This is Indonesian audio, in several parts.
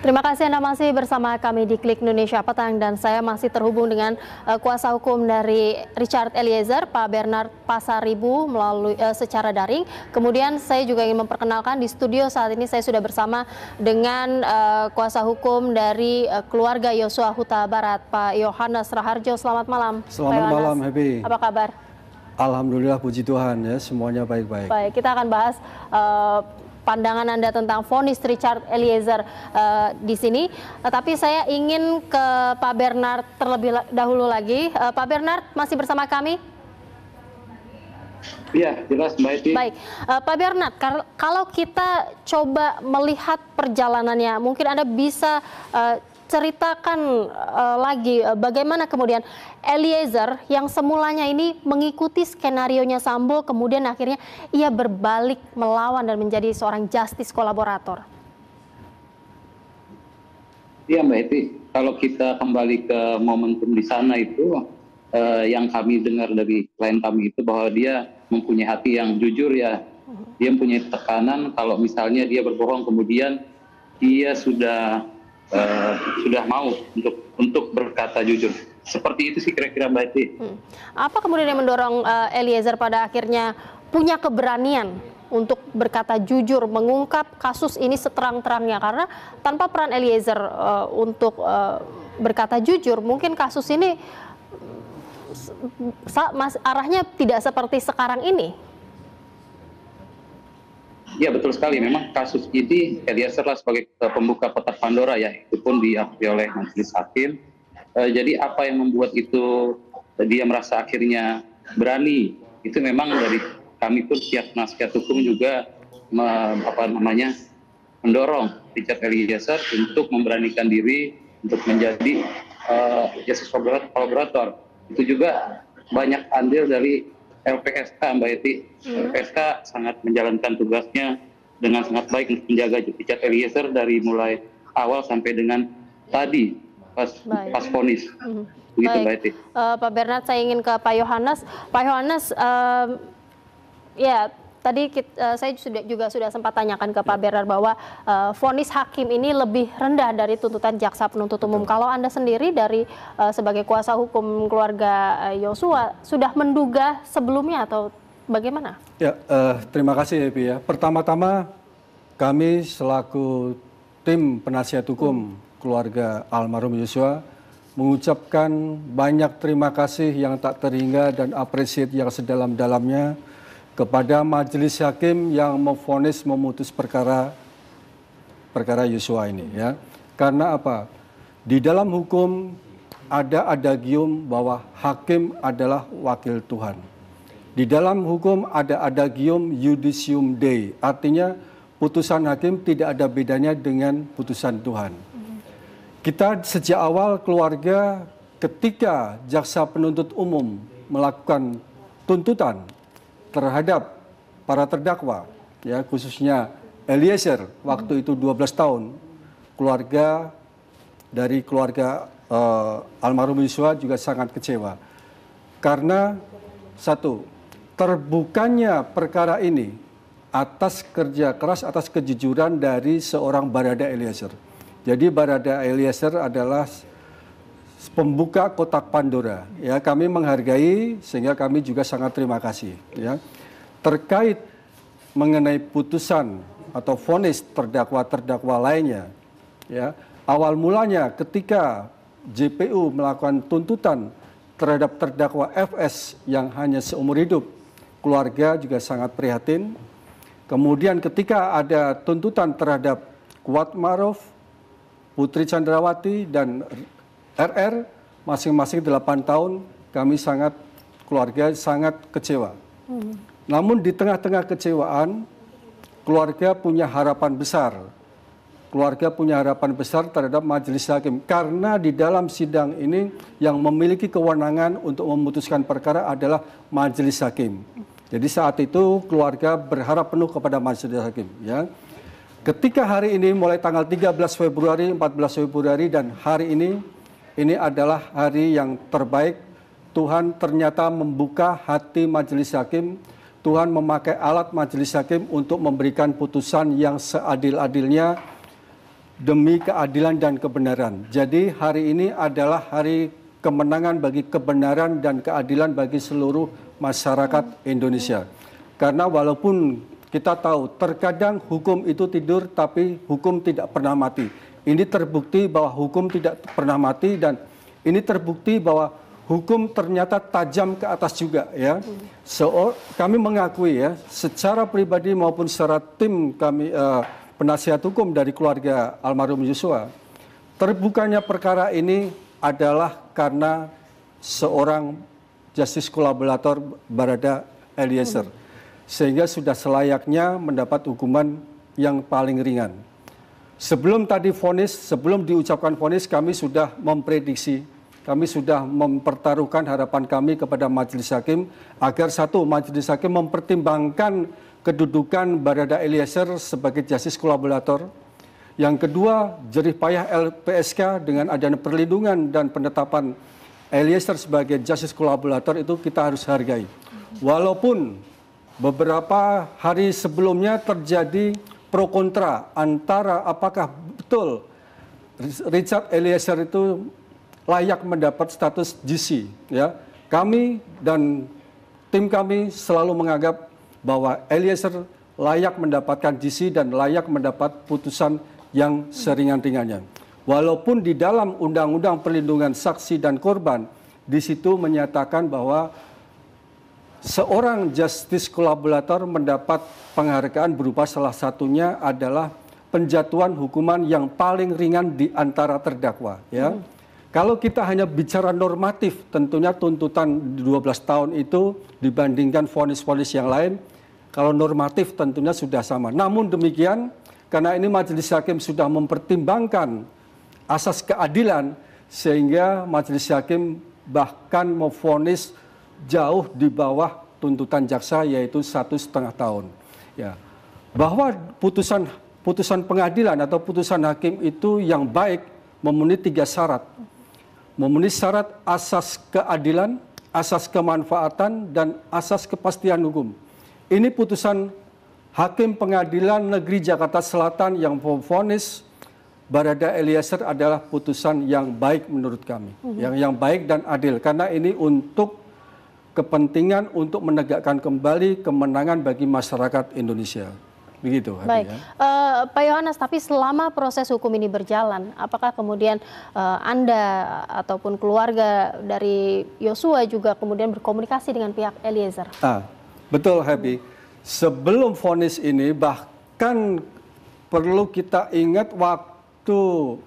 Terima kasih Anda masih bersama kami di Klik Indonesia Petang dan saya masih terhubung dengan uh, kuasa hukum dari Richard Eliezer, Pak Bernard Pasaribu melalui uh, secara daring. Kemudian saya juga ingin memperkenalkan di studio saat ini saya sudah bersama dengan uh, kuasa hukum dari uh, keluarga Yosua Huta Barat, Pak Yohanes Raharjo. Selamat malam. Selamat malam, Happy. Apa kabar? Alhamdulillah puji Tuhan ya semuanya baik-baik. Baik, kita akan bahas uh, pandangan Anda tentang vonis Richard Eliezer uh, di sini. Uh, tapi saya ingin ke Pak Bernard terlebih dahulu lagi. Uh, Pak Bernard masih bersama kami? Iya, jelas Mbak Baik, uh, Pak Bernard, kalau kita coba melihat perjalanannya, mungkin Anda bisa uh, ceritakan uh, lagi uh, bagaimana kemudian Eliezer yang semulanya ini mengikuti skenario nya Sambo kemudian akhirnya ia berbalik melawan dan menjadi seorang justice kolaborator. Iya Mbak Eti, kalau kita kembali ke momentum di sana itu uh, yang kami dengar dari klien kami itu bahwa dia mempunyai hati yang jujur ya. Mhm. Dia mempunyai tekanan kalau misalnya dia berbohong kemudian dia sudah Eh, sudah mau untuk untuk berkata jujur. Seperti itu sih kira-kira Mbak Eti. Hmm. Apa kemudian yang mendorong uh, Eliezer pada akhirnya punya keberanian untuk berkata jujur mengungkap kasus ini seterang-terangnya karena tanpa peran Eliezer uh, untuk uh, berkata jujur mungkin kasus ini mas, arahnya tidak seperti sekarang ini Ya betul sekali, memang kasus ini Eliezer lah sebagai eh, pembuka kotak Pandora ya, itu pun diakui oleh Majelis Hakim. E, jadi apa yang membuat itu dia merasa akhirnya berani, itu memang dari kami pun pihak nasihat hukum juga me, apa namanya mendorong Richard Eliezer untuk memberanikan diri untuk menjadi uh, justice collaborator. Itu juga banyak andil dari LPSK Mbak Eti. Hmm. Iya. LPSK sangat menjalankan tugasnya dengan sangat baik untuk menjaga Richard Eliezer dari mulai awal sampai dengan tadi pas baik. pas vonis. Hmm. Begitu baik. Mbak Eti. Uh, eh, Pak Bernard saya ingin ke Pak Yohanes. Pak Yohanes uh, ya tadi kita, uh, eh, saya sudah juga sudah sempat tanyakan ke Pak ya. Berar bahwa eh, vonis uh, hakim ini lebih rendah dari tuntutan jaksa penuntut umum. Kalau Anda sendiri dari uh, sebagai kuasa hukum keluarga Yosua sudah menduga sebelumnya atau bagaimana? Ya, uh, terima kasih Epi ya. Pertama-tama kami selaku tim penasihat hukum hmm. keluarga almarhum Yosua mengucapkan banyak terima kasih yang tak terhingga dan apresiat yang sedalam-dalamnya kepada majelis hakim yang memfonis memutus perkara perkara Yosua ini ya. Karena apa? Di dalam hukum ada adagium bahwa hakim adalah wakil Tuhan. Di dalam hukum ada adagium judicium dei, artinya putusan hakim tidak ada bedanya dengan putusan Tuhan. Kita sejak awal keluarga ketika jaksa penuntut umum melakukan tuntutan terhadap para terdakwa, ya khususnya Eliezer waktu itu 12 tahun, keluarga dari keluarga uh, almarhum Yosua juga sangat kecewa karena satu terbukanya perkara ini atas kerja keras atas kejujuran dari seorang Barada Eliezer. Jadi Barada Eliezer adalah pembuka kotak Pandora. Ya, kami menghargai sehingga kami juga sangat terima kasih. Ya. Terkait mengenai putusan atau vonis terdakwa-terdakwa lainnya, ya, awal mulanya ketika JPU melakukan tuntutan terhadap terdakwa FS yang hanya seumur hidup, keluarga juga sangat prihatin. Kemudian ketika ada tuntutan terhadap Kuat Maruf, Putri Chandrawati dan RR masing-masing 8 tahun kami sangat keluarga sangat kecewa. Hmm. Namun di tengah-tengah kecewaan keluarga punya harapan besar. Keluarga punya harapan besar terhadap majelis hakim karena di dalam sidang ini yang memiliki kewenangan untuk memutuskan perkara adalah majelis hakim. Jadi saat itu keluarga berharap penuh kepada majelis hakim ya. Ketika hari ini mulai tanggal 13 Februari, 14 Februari dan hari ini ini adalah hari yang terbaik. Tuhan ternyata membuka hati majelis hakim. Tuhan memakai alat majelis hakim untuk memberikan putusan yang seadil-adilnya demi keadilan dan kebenaran. Jadi hari ini adalah hari kemenangan bagi kebenaran dan keadilan bagi seluruh masyarakat Indonesia. Karena walaupun kita tahu terkadang hukum itu tidur tapi hukum tidak pernah mati. Ini terbukti bahwa hukum tidak pernah mati dan ini terbukti bahwa hukum ternyata tajam ke atas juga ya. So, kami mengakui ya secara pribadi maupun secara tim kami uh, penasihat hukum dari keluarga almarhum Yosua terbukanya perkara ini adalah karena seorang justice kolaborator Barada Eliezer. Hmm sehingga sudah selayaknya mendapat hukuman yang paling ringan. Sebelum tadi vonis, sebelum diucapkan vonis kami sudah memprediksi, kami sudah mempertaruhkan harapan kami kepada majelis hakim agar satu majelis hakim mempertimbangkan kedudukan Barada Eliezer sebagai justice kolaborator. Yang kedua, jerih payah LPSK dengan adanya perlindungan dan penetapan Eliezer sebagai justice kolaborator itu kita harus hargai. Walaupun beberapa hari sebelumnya terjadi pro kontra antara apakah betul Richard Eliezer itu layak mendapat status GC ya. Kami dan tim kami selalu menganggap bahwa Eliezer layak mendapatkan GC dan layak mendapat putusan yang seringan-ringannya. Walaupun di dalam Undang-Undang Perlindungan Saksi dan Korban di situ menyatakan bahwa seorang justice kolaborator mendapat penghargaan berupa salah satunya adalah penjatuhan hukuman yang paling ringan di antara terdakwa ya. Hmm. Kalau kita hanya bicara normatif, tentunya tuntutan 12 tahun itu dibandingkan vonis-vonis yang lain, kalau normatif tentunya sudah sama. Namun demikian, karena ini majelis hakim sudah mempertimbangkan asas keadilan, sehingga majelis hakim bahkan memvonis jauh di bawah tuntutan jaksa yaitu satu setengah tahun. Ya. Bahwa putusan putusan pengadilan atau putusan hakim itu yang baik memenuhi tiga syarat. Memenuhi syarat asas keadilan, asas kemanfaatan, dan asas kepastian hukum. Ini putusan Hakim Pengadilan Negeri Jakarta Selatan yang vonis Barada Eliezer adalah putusan yang baik menurut kami, mm yang yang baik dan adil karena ini untuk kepentingan untuk menegakkan kembali kemenangan bagi masyarakat Indonesia. Begitu. Baik, ya. uh, Pak Yohanes. Tapi selama proses hukum ini berjalan, apakah kemudian uh, anda ataupun keluarga dari Yosua juga kemudian berkomunikasi dengan pihak Eliezer? Ah, betul, Happy. Sebelum vonis ini, bahkan perlu kita ingat waktu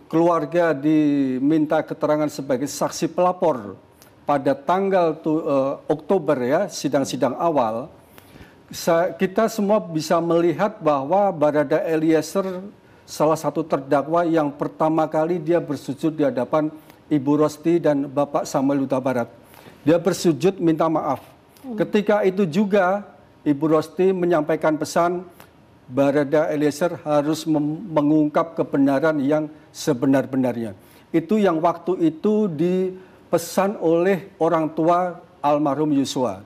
keluarga diminta keterangan sebagai saksi pelapor pada tanggal tu, uh, Oktober ya sidang-sidang awal kita semua bisa melihat bahwa Barada Eliezer salah satu terdakwa yang pertama kali dia bersujud di hadapan Ibu Rosti dan Bapak Samuel Huta Barat. Dia bersujud minta maaf. Hmm. Ketika itu juga Ibu Rosti menyampaikan pesan Barada Eliezer harus mengungkap kebenaran yang sebenar-benarnya. Itu yang waktu itu di pesan oleh orang tua almarhum Yosua.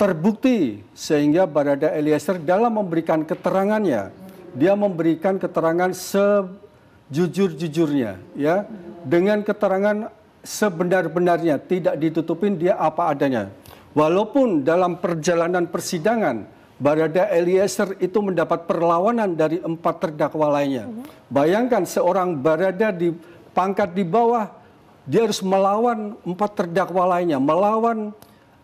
Terbukti sehingga Barada Eliezer dalam memberikan keterangannya, dia memberikan keterangan sejujur-jujurnya ya, dengan keterangan sebenar-benarnya, tidak ditutupin dia apa adanya. Walaupun dalam perjalanan persidangan Barada Eliezer itu mendapat perlawanan dari empat terdakwa lainnya. Bayangkan seorang Barada di pangkat di bawah dia harus melawan empat terdakwa lainnya, melawan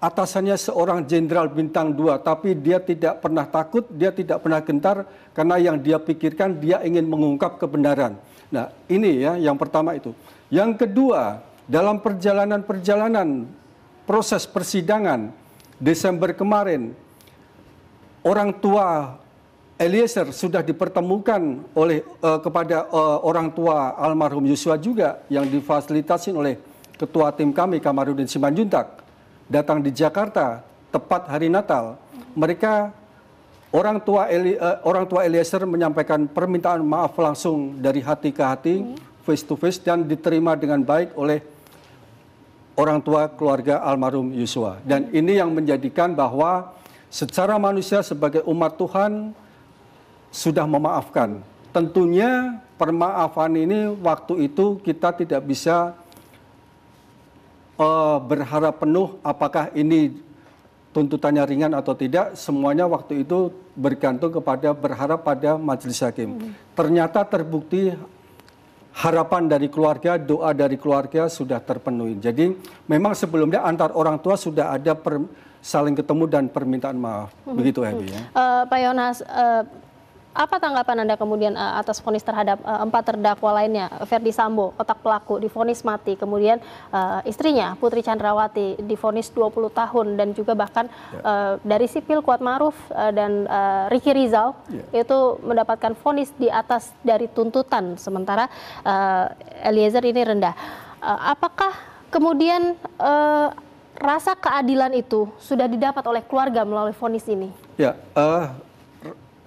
atasannya seorang jenderal bintang dua, tapi dia tidak pernah takut, dia tidak pernah gentar karena yang dia pikirkan dia ingin mengungkap kebenaran. Nah, ini ya yang pertama itu. Yang kedua, dalam perjalanan-perjalanan proses persidangan Desember kemarin, orang tua Eliezer sudah dipertemukan oleh uh, kepada uh, orang tua almarhum Yosua juga yang difasilitasi oleh ketua tim kami Kamarudin Simanjuntak datang di Jakarta tepat hari Natal. Mereka orang tua Eli, uh, orang tua Eliezer menyampaikan permintaan maaf langsung dari hati ke hati face to face dan diterima dengan baik oleh orang tua keluarga almarhum Yosua. Dan ini yang menjadikan bahwa secara manusia sebagai umat Tuhan sudah memaafkan. Tentunya permaafan ini waktu itu kita tidak bisa uh, berharap penuh apakah ini tuntutannya ringan atau tidak. Semuanya waktu itu bergantung kepada berharap pada majelis hakim. Hmm. Ternyata terbukti harapan dari keluarga, doa dari keluarga sudah terpenuhi. Jadi memang sebelumnya antar orang tua sudah ada per, saling ketemu dan permintaan maaf. Hmm. Begitu Hedi hmm. ya. Uh, Pak Yonas, uh apa tanggapan Anda kemudian uh, atas vonis terhadap uh, empat terdakwa lainnya, Verdi Sambo, otak pelaku, difonis mati, kemudian uh, istrinya Putri Chandrawati difonis 20 tahun dan juga bahkan ya. uh, dari sipil Kuat Maruf uh, dan uh, Riki Rizal ya. itu mendapatkan vonis di atas dari tuntutan, sementara uh, Eliezer ini rendah. Uh, apakah kemudian uh, rasa keadilan itu sudah didapat oleh keluarga melalui vonis ini? Ya, uh,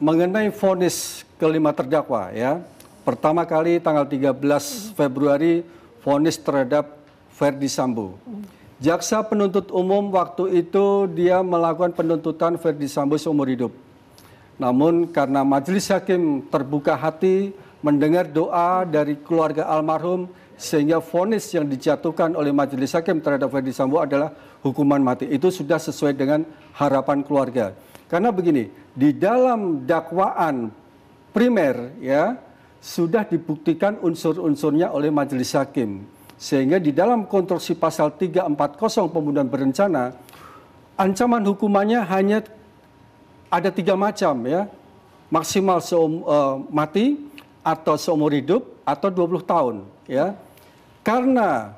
mengenai vonis kelima terdakwa ya. Pertama kali tanggal 13 Februari vonis terhadap Verdi Sambo. Jaksa penuntut umum waktu itu dia melakukan penuntutan Verdi Sambo seumur hidup. Namun karena majelis hakim terbuka hati mendengar doa dari keluarga almarhum sehingga vonis yang dijatuhkan oleh majelis hakim terhadap Verdi Sambo adalah hukuman mati. Itu sudah sesuai dengan harapan keluarga. Karena begini, di dalam dakwaan primer ya sudah dibuktikan unsur-unsurnya oleh majelis hakim. Sehingga di dalam konstruksi pasal 340 pembunuhan berencana ancaman hukumannya hanya ada tiga macam ya. Maksimal seum, uh, mati atau seumur hidup atau 20 tahun ya. Karena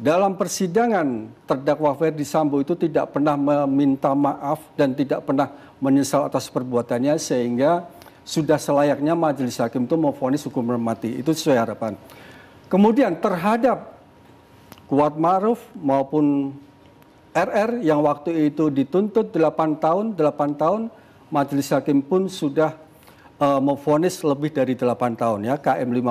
dalam persidangan terdakwa Ferdi Sambo itu tidak pernah meminta maaf dan tidak pernah menyesal atas perbuatannya sehingga sudah selayaknya majelis hakim itu memvonis hukum mati. Itu sesuai harapan. Kemudian terhadap Kuat Maruf maupun RR yang waktu itu dituntut 8 tahun, 8 tahun majelis hakim pun sudah uh, lebih dari 8 tahun ya, KM 15,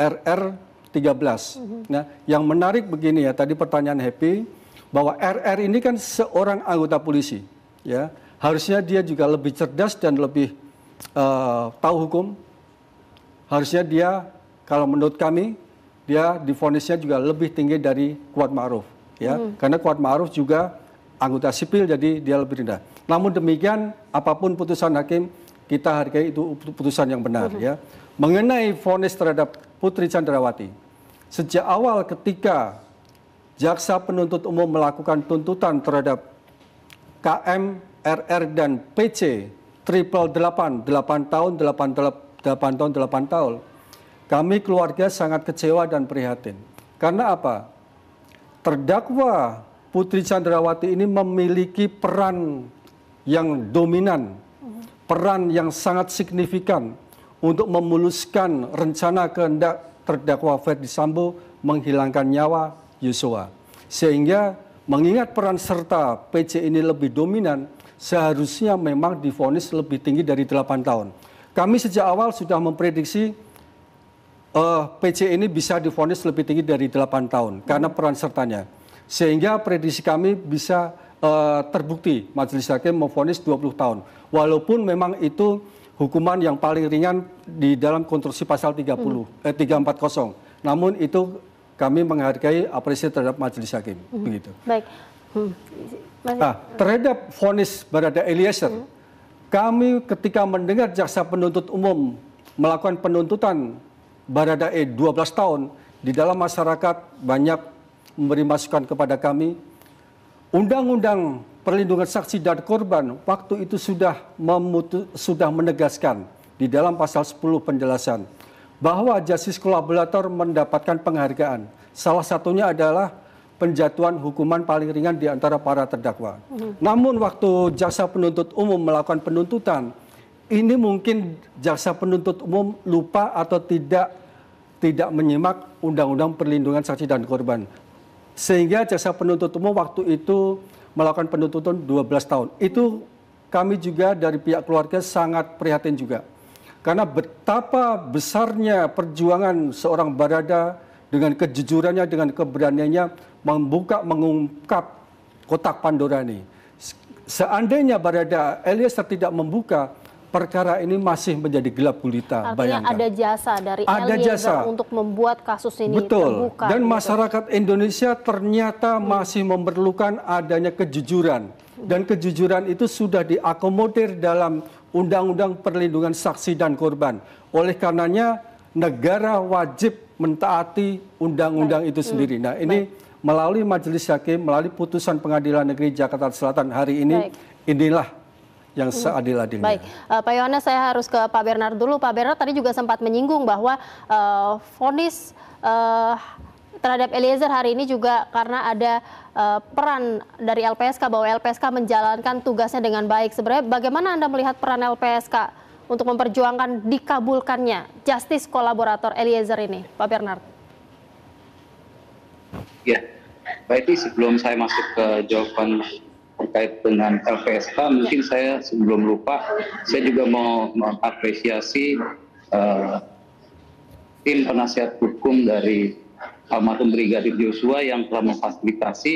RR Nah, yang menarik begini ya, tadi pertanyaan Happy bahwa RR ini kan seorang anggota polisi, ya. Harusnya dia juga lebih cerdas dan lebih uh, tahu hukum. Harusnya dia kalau menurut kami dia difonisnya juga lebih tinggi dari Kuat Ma'ruf, ya. Hmm. Karena Kuat Ma'ruf juga anggota sipil jadi dia lebih rendah. Namun demikian apapun putusan hakim kita hargai itu putusan yang benar hmm. ya. Mengenai vonis terhadap Putri Chandrawati. Sejak awal ketika jaksa penuntut umum melakukan tuntutan terhadap KM, RR, dan PC triple 8, 8 tahun, 8, 8 tahun, 8 tahun, kami keluarga sangat kecewa dan prihatin. Karena apa? Terdakwa Putri Chandrawati ini memiliki peran yang dominan, peran yang sangat signifikan untuk memuluskan rencana kehendak terdakwa Ferdi Sambo menghilangkan nyawa Yosua. Sehingga mengingat peran serta PC ini lebih dominan, seharusnya memang difonis lebih tinggi dari 8 tahun. Kami sejak awal sudah memprediksi uh, eh, PC ini bisa difonis lebih tinggi dari 8 tahun karena peran sertanya. Sehingga prediksi kami bisa uh, terbukti majelis hakim memfonis 20 tahun. Walaupun memang itu hukuman yang paling ringan di dalam konstruksi pasal 30 hmm. eh 340. Namun itu kami menghargai apresiasi terhadap majelis hakim hmm. begitu. Baik. Hmm. Nah, terhadap vonis berada Eliezer, hmm. kami ketika mendengar jaksa penuntut umum melakukan penuntutan Barada E 12 tahun di dalam masyarakat banyak memberi masukan kepada kami. Undang-undang perlindungan saksi dan korban waktu itu sudah memutu, sudah menegaskan di dalam pasal 10 penjelasan bahwa justice kolaborator mendapatkan penghargaan. Salah satunya adalah penjatuhan hukuman paling ringan di antara para terdakwa. -hmm. Namun waktu jaksa penuntut umum melakukan penuntutan, ini mungkin jaksa penuntut umum lupa atau tidak tidak menyimak undang-undang perlindungan saksi dan korban. Sehingga jaksa penuntut umum waktu itu melakukan penuntutan 12 tahun. Itu kami juga dari pihak keluarga sangat prihatin juga. Karena betapa besarnya perjuangan seorang Barada dengan kejujurannya, dengan keberaniannya membuka, mengungkap kotak Pandora ini. Seandainya Barada Elias tidak membuka, perkara ini masih menjadi gelap gulita. Artinya bayangkan. ada jasa dari ada jasa untuk membuat kasus ini Betul. terbuka. Dan gitu. masyarakat Indonesia ternyata hmm. masih memerlukan adanya kejujuran. Dan kejujuran itu sudah diakomodir dalam Undang-Undang Perlindungan Saksi dan Korban. Oleh karenanya negara wajib mentaati undang-undang itu sendiri. Hmm. Nah ini melalui Majelis Hakim, melalui putusan Pengadilan Negeri Jakarta Selatan hari ini, Baik. inilah yang iya. seadil-adilnya. Baik, uh, Pak Yohanes saya harus ke Pak Bernard dulu. Pak Bernard tadi juga sempat menyinggung bahwa eh, vonis fonis uh, eh, terhadap Eliezer hari ini juga karena ada uh, peran dari LPSK bahwa LPSK menjalankan tugasnya dengan baik. Sebenarnya bagaimana Anda melihat peran LPSK untuk memperjuangkan dikabulkannya justice kolaborator Eliezer ini, Pak Bernard? Ya, baik sebelum saya masuk ke jawaban terkait dengan LPSK mungkin ya. saya sebelum lupa saya juga mau mengapresiasi uh, tim penasihat hukum dari almarhum Brigadir Joshua yang telah memfasilitasi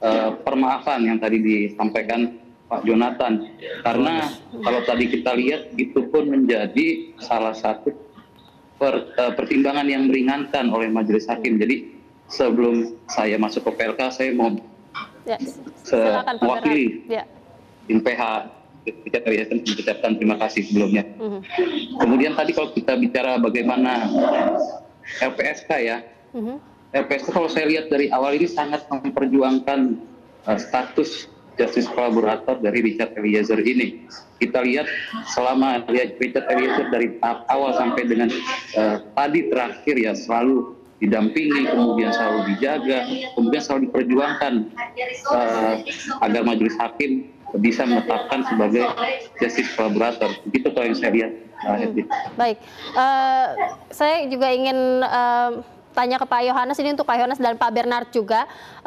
uh, permaafan yang tadi disampaikan Pak Jonathan karena kalau tadi kita lihat itu pun menjadi salah satu per, uh, pertimbangan yang meringankan oleh majelis hakim jadi sebelum saya masuk ke PLK saya mau Ya, mewakili ya. tim PH terima kasih sebelumnya. Mhm. Kemudian tadi kalau kita bicara bagaimana LPSK ya, mhm. LPSK kalau saya lihat dari awal ini sangat memperjuangkan eh, status justice collaborator dari Richard Eliezer ini. Kita lihat selama lihat Richard Eliezer dari awal sampai dengan eh, tadi terakhir ya selalu didampingi, kemudian selalu dijaga, kemudian selalu diperjuangkan uh, agar majelis hakim bisa menetapkan sebagai justice collaborator. Begitu kalau yang saya lihat. Uh, Baik, uh, saya juga ingin uh, tanya ke Pak Yohanes ini untuk Pak Yohanes dan Pak Bernard juga.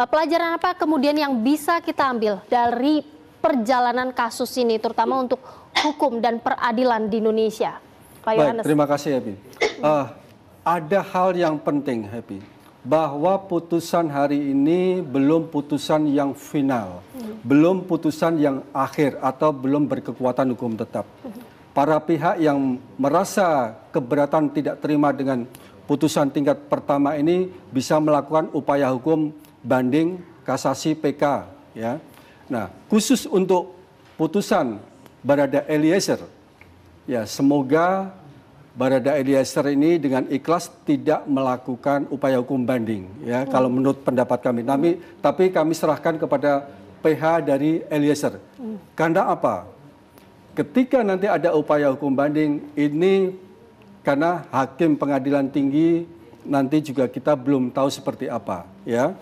pelajaran apa kemudian yang bisa kita ambil dari perjalanan kasus ini, terutama untuk hukum dan peradilan di Indonesia? Pak Baik, Yohanes. Terima kasih, Abi. Uh, ada hal yang penting, Happy, bahwa putusan hari ini belum putusan yang final, hmm. belum putusan yang akhir atau belum berkekuatan hukum tetap. Para pihak yang merasa keberatan tidak terima dengan putusan tingkat pertama ini bisa melakukan upaya hukum banding, kasasi, PK, ya. Nah, khusus untuk putusan berada Eliezer, ya semoga Barada Eliezer ini dengan ikhlas tidak melakukan upaya hukum banding ya hmm. kalau menurut pendapat kami. Tapi hmm. tapi kami serahkan kepada PH dari Eliezer. Hmm. Karena apa? Ketika nanti ada upaya hukum banding ini karena hakim pengadilan tinggi nanti juga kita belum tahu seperti apa ya.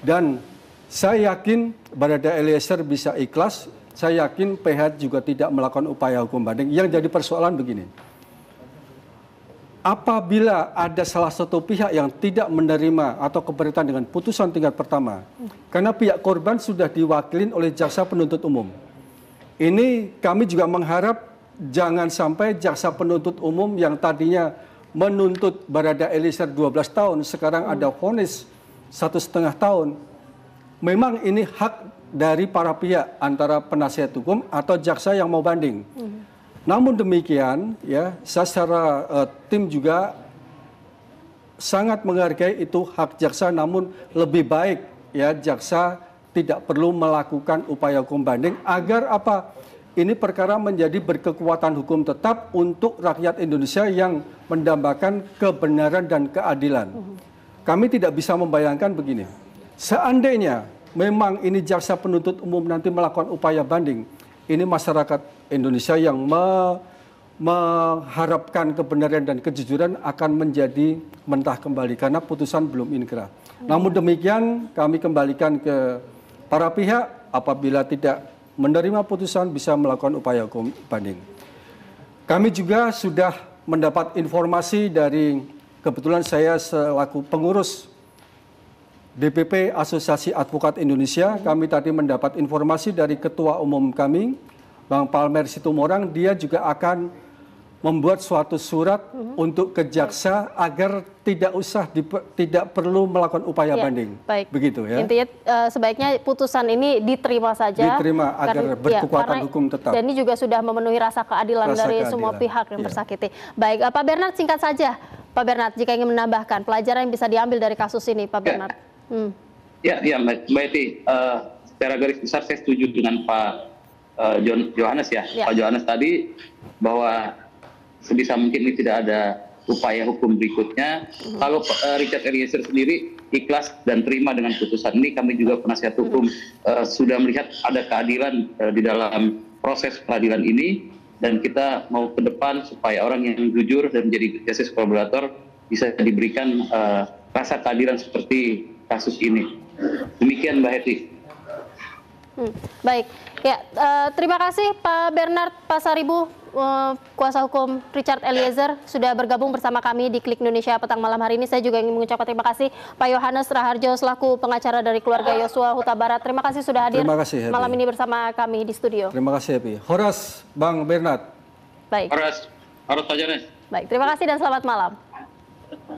Dan saya yakin Barada Eliezer bisa ikhlas, saya yakin PH juga tidak melakukan upaya hukum banding. Yang jadi persoalan begini apabila ada salah satu pihak yang tidak menerima atau keberatan dengan putusan tingkat pertama, karena pihak korban sudah diwakilin oleh jaksa penuntut umum. Ini kami juga mengharap jangan sampai jaksa penuntut umum yang tadinya menuntut Barada Eliezer 12 tahun, sekarang hmm. ada vonis satu setengah tahun. Memang ini hak dari para pihak antara penasihat hukum atau jaksa yang mau banding. Hmm. Namun demikian, ya, saya secara uh, tim juga sangat menghargai itu hak jaksa, namun lebih baik ya jaksa tidak perlu melakukan upaya hukum banding agar apa? Ini perkara menjadi berkekuatan hukum tetap untuk rakyat Indonesia yang mendambakan kebenaran dan keadilan. Kami tidak bisa membayangkan begini. Seandainya memang ini jaksa penuntut umum nanti melakukan upaya banding, ini masyarakat Indonesia yang me mengharapkan kebenaran dan kejujuran akan menjadi mentah kembali karena putusan belum inkrah. Hmm. Namun demikian kami kembalikan ke para pihak apabila tidak menerima putusan bisa melakukan upaya hukum banding. Kami juga sudah mendapat informasi dari kebetulan saya selaku pengurus DPP Asosiasi Advokat Indonesia, kami tadi mendapat informasi dari Ketua Umum kami, Bang Palmer Situmorang, dia juga akan membuat suatu surat mm-hmm. untuk ke jaksa agar tidak usah diper, tidak perlu melakukan upaya ya, banding. Baik. Begitu ya. Intinya uh, sebaiknya putusan ini diterima saja. Diterima agar karena, ya, berkekuatan ya, hukum tetap. Dan ini juga sudah memenuhi rasa keadilan rasa dari keadilan. semua pihak yang ya. tersakiti. Baik, eh, Pak Bernard singkat saja. Pak Bernard, jika ingin menambahkan pelajaran yang bisa diambil dari kasus ini, Pak Bernard. Hmm. Ya, ya, Mbak Eti, uh, secara garis besar saya setuju dengan Pak uh, Johannes ya. ya, Pak Johannes tadi bahwa sebisa mungkin ini tidak ada upaya hukum berikutnya. Hmm. Kalau uh, Richard Eliezer sendiri ikhlas dan terima dengan putusan ini, kami juga penasihat hmm. hukum hmm. uh, sudah melihat ada keadilan uh, di dalam proses peradilan ini dan kita mau ke depan supaya orang yang jujur dan menjadi justice kolaborator bisa diberikan uh, rasa keadilan seperti kasus ini. Demikian Mbak Heti. Hmm, baik, ya uh, terima kasih Pak Bernard Pasaribu uh, eh, kuasa hukum Richard Eliezer sudah bergabung bersama kami di Klik Indonesia petang malam hari ini. Saya juga ingin mengucapkan terima kasih Pak Yohanes Raharjo selaku pengacara dari keluarga Yosua Huta Barat. Terima kasih sudah hadir terima kasih, malam ini bersama kami di studio. Terima kasih Happy. Horas Bang Bernard. Baik. Horas, Horas saja Baik, terima kasih dan selamat malam.